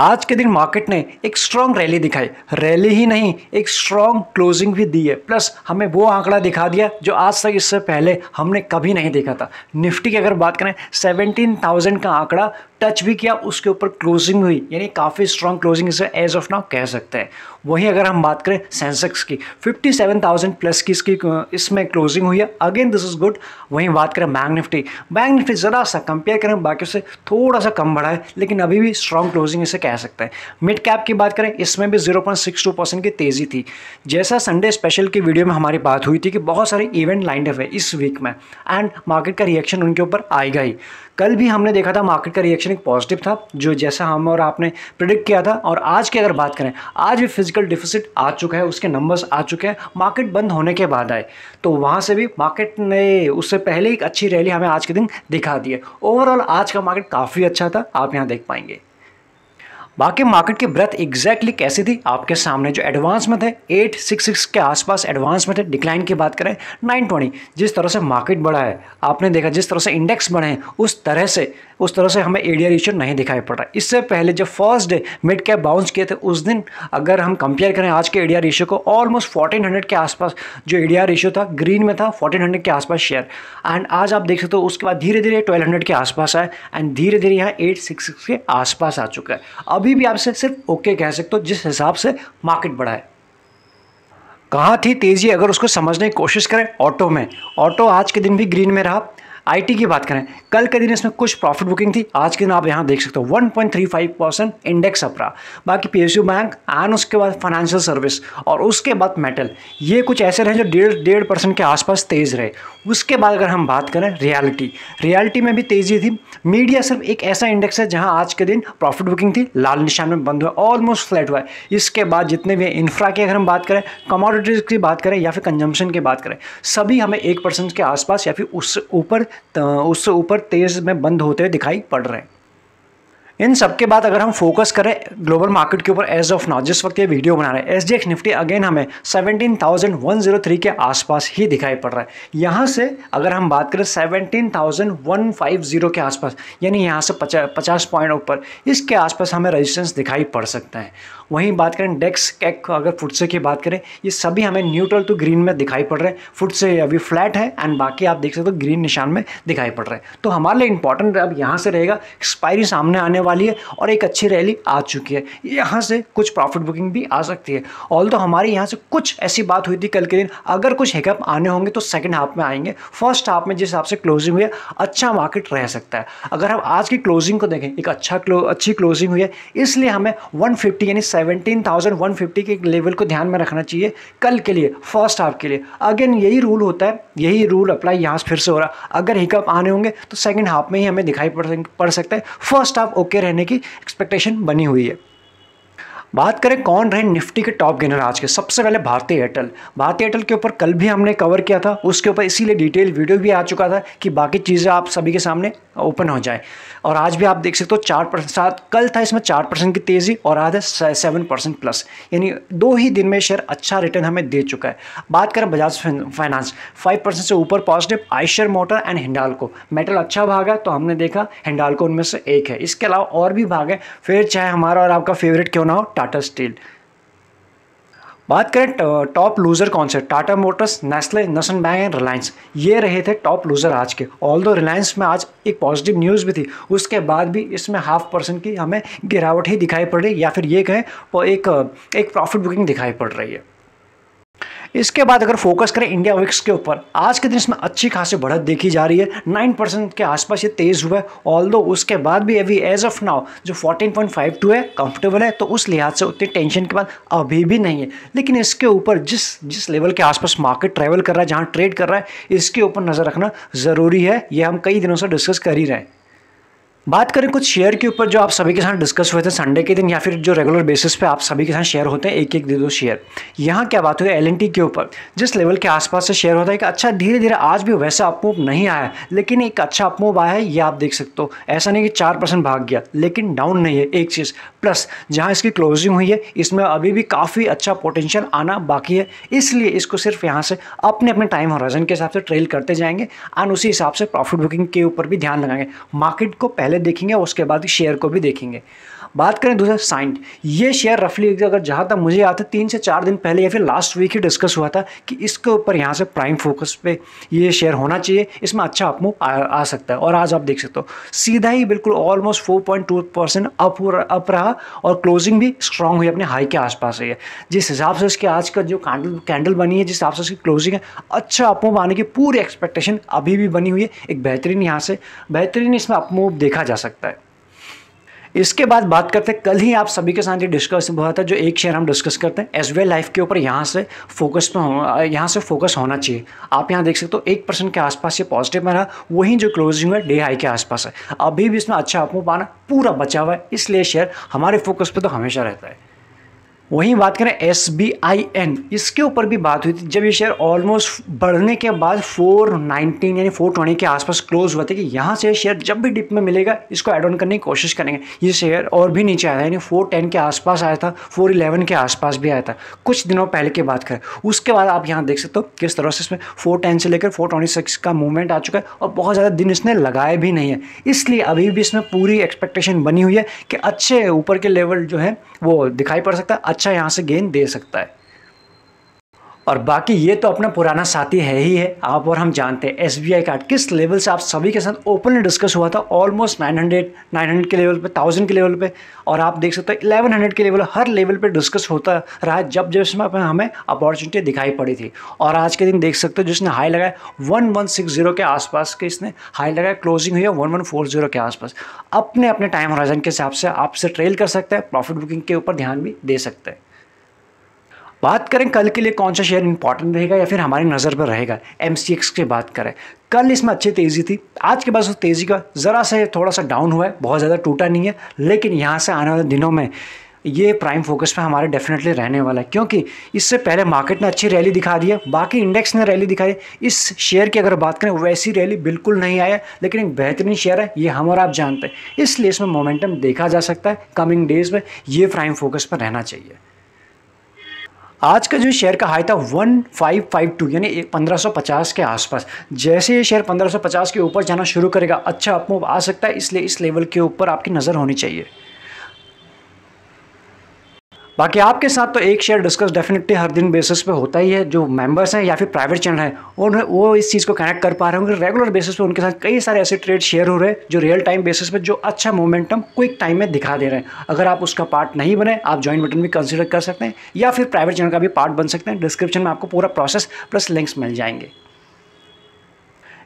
आज के दिन मार्केट ने एक स्ट्रॉन्ग रैली दिखाई रैली ही नहीं एक स्ट्रॉन्ग क्लोजिंग भी दी है प्लस हमें वो आंकड़ा दिखा दिया जो आज तक इससे पहले हमने कभी नहीं देखा था निफ्टी की अगर बात करें थाउजेंड का आंकड़ा टच भी किया उसके ऊपर क्लोजिंग हुई यानी काफ़ी स्ट्रांग क्लोजिंग इसे एज ऑफ नाउ कह सकते हैं वहीं अगर हम बात करें सेंसेक्स की फिफ्टी सेवन थाउजेंड प्लस की इसकी इसमें क्लोजिंग हुई है अगेन दिस इज गुड वहीं बात करें बैंक निफ्टी बैंक निफ्टी ज़रा सा कंपेयर करें बाकी से थोड़ा सा कम बढ़ा है लेकिन अभी भी स्ट्रांग क्लोजिंग इसे कह सकते हैं मिड कैप की बात करें इसमें भी 0.62 परसेंट की तेज़ी थी जैसा संडे स्पेशल की वीडियो में हमारी बात हुई थी कि बहुत सारे इवेंट लाइंड है इस वीक में एंड मार्केट का रिएक्शन उनके ऊपर आएगा ही कल भी हमने देखा था मार्केट का रिएक्शन एक पॉजिटिव था जो जैसा हम और आपने प्रिडिक्ट किया था और आज की अगर बात करें आज भी फिजिकल डिफिसिट आ चुका है उसके नंबर्स आ चुके हैं मार्केट बंद होने के बाद आए तो वहाँ से भी मार्केट ने उससे पहले एक अच्छी रैली हमें आज के दिन दिखा दी है ओवरऑल आज का मार्केट काफ़ी अच्छा था आप यहाँ देख पाएंगे बाकी मार्केट की ब्रेथ एग्जैक्टली कैसी थी आपके सामने जो एडवांस में थे 866 के आसपास एडवांस में थे डिक्लाइन की बात करें 920 जिस तरह से मार्केट बढ़ा है आपने देखा जिस तरह से इंडेक्स बढ़े हैं उस तरह से उस तरह से हमें एडिया रेशियो नहीं दिखाई पड़ रहा इससे पहले जब first day mid cap bounce किए थे उस दिन अगर हम कंपेयर करें आज के एरिया रेशियो को ऑलमोस्ट फोर्टीन हंड्रेड के आसपास जो एरिया रेशियो था ग्रीन में था फोर्टीन हंड्रेड के आसपास शेयर एंड आज आप देख सकते हो उसके बाद धीरे धीरे ट्वेल्व हंड्रेड के आसपास आए एंड धीरे धीरे यहाँ एट सिक्स सिक्स के आसपास आ चुका है अभी भी आपसे सिर्फ ओके कह सकते हो जिस हिसाब से मार्केट बढ़ा है कहाँ थी तेज़ी अगर उसको समझने की कोशिश करें ऑटो में ऑटो आज के दिन भी ग्रीन में रहा आईटी की बात करें कल के दिन इसमें कुछ प्रॉफिट बुकिंग थी आज के दिन आप यहाँ देख सकते हो 1.35 परसेंट इंडेक्स अप रहा बाकी पी बैंक एंड उसके बाद फाइनेंशियल सर्विस और उसके बाद मेटल ये कुछ ऐसे रहे जो डेढ़ डेढ़ परसेंट के आसपास तेज़ रहे उसके बाद अगर हम बात करें रियलिटी रियलिटी में भी तेज़ी थी मीडिया सिर्फ एक ऐसा इंडेक्स है जहां आज के दिन प्रॉफिट बुकिंग थी लाल निशान में बंद हुआ ऑलमोस्ट फ्लैट हुआ है इसके बाद जितने भी इंफ्रा की अगर हम बात करें कमोडिटीज़ की बात करें या फिर कंजम्पशन की बात करें सभी हमें एक परसेंट के आसपास या फिर उससे ऊपर उससे ऊपर तेज़ में बंद होते हुए दिखाई पड़ रहे हैं इन सब के बाद अगर हम फोकस करें ग्लोबल मार्केट के ऊपर एज ऑफ नाउ जिस वक्त ये वीडियो बना रहे हैं S D X Nifty again हमें 17,103 के आसपास ही दिखाई पड़ रहा है यहाँ से अगर हम बात करें 17,150 के आसपास यानी यहाँ से पचास पॉइंट ऊपर इसके आसपास हमें रेजिस्टेंस दिखाई पड़ सकता है वहीं बात करें डेक्स कैक अगर फुटसे की बात करें ये सभी हमें न्यूट्रल टू ग्रीन में दिखाई पड़ रहे हैं फुटसे अभी फ्लैट है एंड बाकी आप देख सकते हो तो ग्रीन निशान में दिखाई पड़ रहे हैं तो हमारे लिए इंपॉर्टेंट अब यहाँ से रहेगा एक्सपायरी सामने आने वाला वाली है और एक अच्छी रैली आ चुकी है यहाँ से कुछ प्रॉफिट बुकिंग भी आ सकती है ऑल तो हमारे यहाँ से कुछ ऐसी बात हुई थी कल के दिन अगर कुछ हिकअप आने होंगे तो सेकेंड हाफ में आएंगे फर्स्ट हाफ में जिस हिसाब से क्लोजिंग हुई है अच्छा मार्केट रह सकता है अगर हम आज की क्लोजिंग को देखें एक अच्छा क्लो, अच्छी क्लोजिंग हुई है इसलिए हमें वन यानी सेवनटीन के लेवल को ध्यान में रखना चाहिए कल के लिए फर्स्ट हाफ के लिए अगेन यही रूल होता है यही रूल अप्लाई यहाँ फिर से हो रहा अगर हिकअप आने होंगे तो सेकेंड हाफ में ही हमें दिखाई पड़ सकता है फर्स्ट हाफ ओके रहने की एक्सपेक्टेशन बनी हुई है बात करें कौन रहे निफ्टी के टॉप गेनर आज के सबसे पहले भारतीय एयरटेल भारतीय एयरटेल के ऊपर कल भी हमने कवर किया था उसके ऊपर इसीलिए डिटेल वीडियो भी आ चुका था कि बाकी चीज़ें आप सभी के सामने ओपन हो जाए और आज भी आप देख सकते हो तो चार परसेंट साथ कल था इसमें चार परसेंट की तेज़ी और आज है सेवन परसेंट प्लस यानी दो ही दिन में शेयर अच्छा रिटर्न हमें दे चुका है बात करें बजाज फाइनेंस फाइव परसेंट से ऊपर positive Eicher motor and Hindalco metal अच्छा भागा तो हमने देखा हिंडालको उनमें से एक है इसके अलावा और भी भागे फिर चाहे हमारा और आपका फेवरेट क्यों ना हो टाटा स्टील बात करें टॉप लूज़र कौन से टाटा मोटर्स नेस्ले नसन बैंक एंड रिलायंस ये रहे थे टॉप लूज़र आज के ऑल दो रिलायंस में आज एक पॉजिटिव न्यूज़ भी थी उसके बाद भी इसमें हाफ परसेंट की हमें गिरावट ही दिखाई पड़ रही या फिर ये कहें एक एक प्रॉफिट बुकिंग दिखाई पड़ रही है इसके बाद अगर फोकस करें इंडिया विक्स के ऊपर आज के दिन इसमें अच्छी खासी बढ़त देखी जा रही है नाइन परसेंट के आसपास ये तेज़ हुआ है ऑल दो उसके बाद भी अभी एज ऑफ नाउ जो फोर्टीन पॉइंट फाइव टू है कंफर्टेबल है तो उस लिहाज से उतनी टेंशन के बाद अभी भी नहीं है लेकिन इसके ऊपर जिस जिस लेवल के आसपास मार्केट ट्रैवल कर रहा है जहाँ ट्रेड कर रहा है इसके ऊपर नज़र रखना ज़रूरी है ये हम कई दिनों से डिस्कस कर ही रहे हैं बात करें कुछ शेयर के ऊपर जो आप सभी के साथ डिस्कस हुए थे संडे के दिन या फिर जो रेगुलर बेसिस पे आप सभी के साथ शेयर होते हैं एक एक दे दो शेयर यहाँ क्या बात हुई एल के ऊपर जिस लेवल के आसपास से शेयर होता है कि अच्छा धीरे धीरे आज भी वैसा अपमूव नहीं आया लेकिन एक अच्छा अपमूव आया है ये आप देख सकते हो ऐसा नहीं कि चार परसेंट भाग गया लेकिन डाउन नहीं है एक चीज़ प्लस जहाँ इसकी क्लोजिंग हुई है इसमें अभी भी काफ़ी अच्छा पोटेंशियल आना बाकी है इसलिए इसको सिर्फ यहाँ से अपने अपने टाइम और के हिसाब से ट्रेल करते जाएंगे एंड उसी हिसाब से प्रॉफिट बुकिंग के ऊपर भी ध्यान लगाएंगे मार्केट को पहले पहले देखेंगे उसके बाद शेयर को भी देखेंगे बात करें दूसरा साइंट ये शेयर रफली अगर जहाँ तक मुझे याद है तीन से चार दिन पहले या फिर लास्ट वीक ही डिस्कस हुआ था कि इसके ऊपर यहाँ से प्राइम फोकस पे ये शेयर होना चाहिए इसमें अच्छा अपमूव आ, आ सकता है और आज आप देख सकते हो सीधा ही बिल्कुल almost four point two percent up up रहा और क्लोजिंग भी स्ट्रांग हुई अपने हाई के आसपास है जिस हिसाब से इसके आज का जो कैंडल कैंडल बनी है जिस हिसाब से इसकी क्लोजिंग है अच्छा अप मूव आने की पूरी एक्सपेक्टेशन अभी भी बनी हुई है एक बेहतरीन यहाँ से बेहतरीन इसमें अप मूव देखा देखा जा सकता है इसके बाद बात करते हैं कल ही आप सभी के साथ ये डिस्कस हुआ था जो एक शेयर हम डिस्कस करते हैं एस वी लाइफ के ऊपर यहाँ से फोकस तो पर यहाँ से फोकस होना चाहिए आप यहाँ देख सकते हो एक परसेंट के आसपास ये पॉजिटिव में रहा वही जो क्लोजिंग है डे हाई के आसपास है अभी भी इसमें अच्छा आपको पाना पूरा बचा हुआ है इसलिए शेयर हमारे फोकस पर तो हमेशा रहता है वहीं बात करें एस बी आई एन इसके ऊपर भी बात हुई थी जब ये शेयर ऑलमोस्ट बढ़ने के बाद 419 यानी 420 के आसपास क्लोज हुआ था कि यहाँ से शेयर जब भी डिप में मिलेगा इसको एड ऑन करने की कोशिश करेंगे ये शेयर और भी नीचे आया था यानी 410 के आसपास आया था 411 के आसपास भी आया था कुछ दिनों पहले की बात करें उसके बाद आप यहाँ देख सकते हो किस तरह से इसमें फोर से लेकर फोर का मूवमेंट आ चुका है और बहुत ज़्यादा दिन इसने लगाए भी नहीं है इसलिए अभी भी इसमें पूरी एक्सपेक्टेशन बनी हुई है कि अच्छे ऊपर के लेवल जो है वो दिखाई पड़ सकता है अच्छा यहाँ से गेंद दे सकता है और बाकी ये तो अपना पुराना साथी है ही है आप और हम जानते हैं एस बी आई कार्ड किस लेवल से आप सभी के साथ ओपनली डिस्कस हुआ था ऑलमोस्ट 900 900 के लेवल पे 1000 के लेवल पे और आप देख सकते हो 1100 के लेवल हर लेवल पे डिस्कस होता रहा जब जब इसमें हमें अपॉर्चुनिटी दिखाई पड़ी थी और आज के दिन देख सकते हो जिसने हाई लगाया वन के आसपास के इसने हाई लगाया क्लोजिंग हुई है वन के आसपास अपने अपने टाइम हॉराइजन के हिसाब से आपसे ट्रेल कर सकते हैं प्रॉफिट बुकिंग के ऊपर ध्यान भी दे सकते हैं बात करें कल के लिए कौन सा शेयर इंपॉर्टेंट रहेगा या फिर हमारी नज़र पर रहेगा एम सी एक्स की बात करें कल इसमें अच्छी तेज़ी थी आज के बाद उस तेज़ी का ज़रा सा थोड़ा सा डाउन हुआ है बहुत ज़्यादा टूटा नहीं है लेकिन यहाँ से आने वाले दिनों में ये प्राइम फोकस में हमारे डेफिनेटली रहने वाला है क्योंकि इससे पहले मार्केट ने अच्छी रैली दिखा दी है बाकी इंडेक्स ने रैली दिखाई इस शेयर की अगर बात करें वैसी रैली बिल्कुल नहीं आया लेकिन एक बेहतरीन शेयर है ये हम और आप जानते हैं इसलिए इसमें मोमेंटम देखा जा सकता है कमिंग डेज में ये प्राइम फोकस पर रहना चाहिए आज का जो शेयर का हाई था 1552 यानी 1550 के आसपास जैसे ये शेयर 1550 के ऊपर जाना शुरू करेगा अच्छा अपमूव आ सकता है इसलिए इस लेवल के ऊपर आपकी नज़र होनी चाहिए बाकी आपके साथ तो एक शेयर डिस्कस डेफिनेटली हर दिन बेसिस पे होता ही है जो मेंबर्स हैं या फिर प्राइवेट चैनल हैं उन वो इस चीज़ को कनेक्ट कर पा रहे होंगे रेगुलर बेसिस पे उनके साथ कई सारे ऐसे ट्रेड शेयर हो रहे हैं जो रियल टाइम बेसिस पे जो अच्छा मोमेंटम क्विक टाइम में दिखा दे रहे हैं अगर आप उसका पार्ट नहीं बने आप ज्वाइन बटन भी कंसिडर कर सकते हैं या फिर प्राइवेट चैनल का भी पार्ट बन सकते हैं डिस्क्रिप्शन में आपको पूरा प्रोसेस प्लस लिंक्स मिल जाएंगे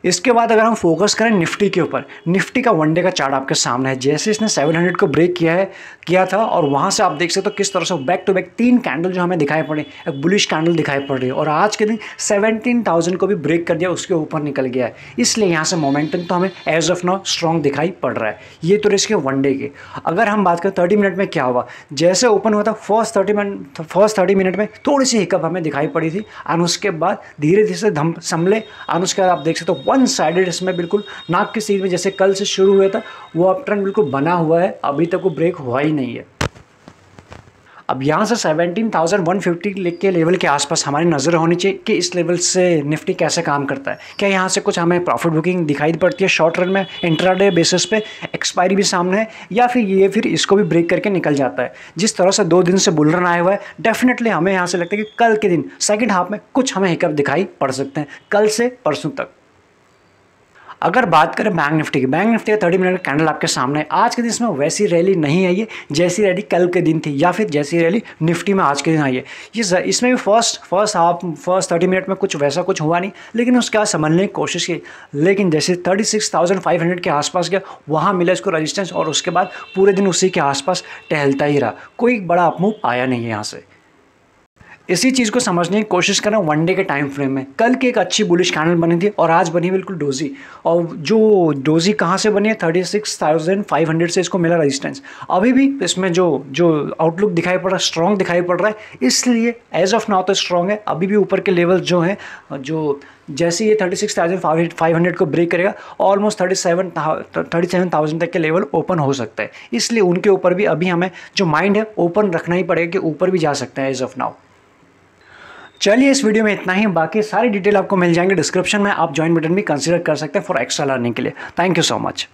इसके बाद अगर हम फोकस करें निफ्टी के ऊपर निफ्टी का वनडे का चार्ट आपके सामने है जैसे इसने 700 को ब्रेक किया है किया था और वहाँ से आप देख सकते हो तो किस तरह से बैक टू बैक तीन कैंडल जो हमें दिखाई पड़े एक बुलिश कैंडल दिखाई पड़ रही है और आज के दिन 17,000 को भी ब्रेक कर दिया उसके ऊपर निकल गया है इसलिए यहाँ से मोमेंटम तो हमें एज ऑफ नाउ स्ट्रॉन्ग दिखाई पड़ रहा है ये तो रिस्क है वनडे के अगर हम बात करें थर्टी मिनट में क्या हुआ जैसे ओपन हुआ था first thirty minute first thirty minute में थोड़ी सी हिकअप हमें दिखाई पड़ी थी और उसके बाद धीरे धीरे से संभले और उसके बाद आप देख सकते हो वन साइडेड इसमें बिल्कुल नाक की सीध में जैसे कल से शुरू हुआ था वो अप ट्रेंड बिल्कुल बना हुआ है अभी तक वो ब्रेक हुआ ही नहीं है अब यहाँ से 17,150 लेके के लेवल के आसपास हमारी नज़र होनी चाहिए कि इस लेवल से निफ्टी कैसे काम करता है क्या यहाँ से कुछ हमें प्रॉफिट बुकिंग दिखाई पड़ती है शॉर्ट रन में इंट्राडे बेसिस पे एक्सपायरी भी सामने है या फिर ये फिर इसको भी ब्रेक करके निकल जाता है जिस तरह से दो दिन से बुल रन आया हुआ है डेफिनेटली हमें यहाँ से लगता है कि कल के दिन सेकेंड हाफ में कुछ हमें हिकअप दिखाई पड़ सकते हैं कल से परसों तक अगर बात करें बैंक निफ्टी की बैंक निफ्टी का थर्टी मिनट का कैंडल आपके सामने आज के दिन इसमें वैसी रैली नहीं आई है जैसी रैली कल के दिन थी या फिर जैसी रैली निफ्टी में आज के दिन आई है ये इसमें भी first first half first thirty minute में कुछ वैसा कुछ हुआ नहीं लेकिन उसके बाद समझने की कोशिश की लेकिन जैसे thirty six thousand five hundred के आसपास गया वहाँ मिला इसको रजिस्टेंस और उसके बाद पूरे दिन उसी के आसपास टहलता ही रहा कोई बड़ा अपमूव आया नहीं है यहाँ से इसी चीज़ को समझने की कोशिश करें वन डे के टाइम फ्रेम में कल की एक अच्छी बुलिश कैंडल बनी थी और आज बनी बिल्कुल डोजी और जो डोजी कहाँ से बनी है thirty six thousand five hundred से इसको मिला रजिस्टेंस अभी भी इसमें जो जो आउटलुक दिखाई पड़ रहा है स्ट्रॉन्ग दिखाई पड़ रहा है इसलिए एज ऑफ नाउ तो स्ट्रॉन्ग है अभी भी ऊपर के लेवल जो हैं जो जैसे ये thirty six thousand five hundred को ब्रेक करेगा almost thirty seven thirty seven thousand तक के लेवल ओपन हो सकता है इसलिए उनके ऊपर भी अभी हमें जो माइंड है ओपन रखना ही पड़ेगा कि ऊपर भी जा सकते हैं एज ऑफ नाउ चलिए इस वीडियो में इतना ही बाकी सारी डिटेल आपको मिल जाएंगे डिस्क्रिप्शन में आप ज्वाइन बटन भी कंसिडर कर सकते हैं फॉर एक्स्ट्रा लर्निंग के लिए थैंक यू सो मच